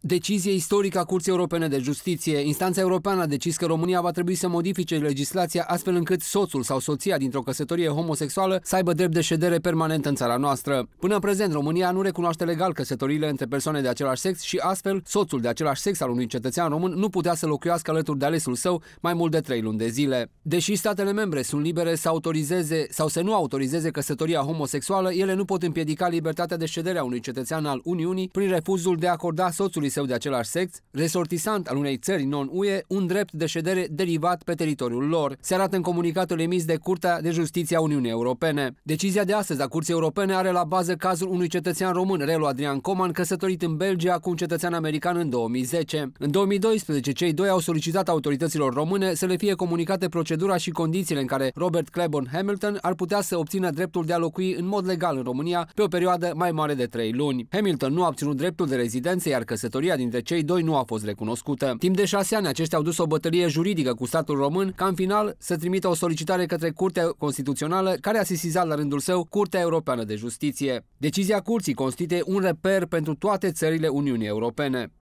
Decizie istorică a Curții Europene de Justiție. Instanța europeană a decis că România va trebui să modifice legislația astfel încât soțul sau soția dintr-o căsătorie homosexuală să aibă drept de ședere permanent în țara noastră. Până în prezent, România nu recunoaște legal căsătoriile între persoane de același sex și astfel soțul de același sex al unui cetățean român nu putea să locuiască alături de alesul său mai mult de trei luni de zile. Deși statele membre sunt libere să autorizeze sau să nu autorizeze căsătoria homosexuală, ele nu pot împiedica libertatea de ședere a unui cetățean al Uniunii prin refuzul de a acorda soțului prietenului său de același sex, resortisant al unei țări non-UE, un drept de ședere derivat pe teritoriul lor, se arată în comunicatul emis de Curtea de Justiție a Uniunii Europene. Decizia de astăzi a Curții Europene are la bază cazul unui cetățean român, Relu Adrian Coman, căsătorit în Belgia cu un cetățean american în 2010. În 2012, cei doi au solicitat autorităților române să le fie comunicate procedura și condițiile în care Robert Claiborne Hamilton ar putea să obțină dreptul de a locui în mod legal în România pe o perioadă mai mare de trei luni. Hamilton nu a obținut dreptul de rezidență, iar căsătorit căsătoria dintre cei doi nu a fost recunoscută. Timp de șase ani, aceștia au dus o bătălie juridică cu statul român, ca în final să trimită o solicitare către Curtea Constituțională, care a sesizat la rândul său Curtea Europeană de Justiție. Decizia Curții constituie un reper pentru toate țările Uniunii Europene.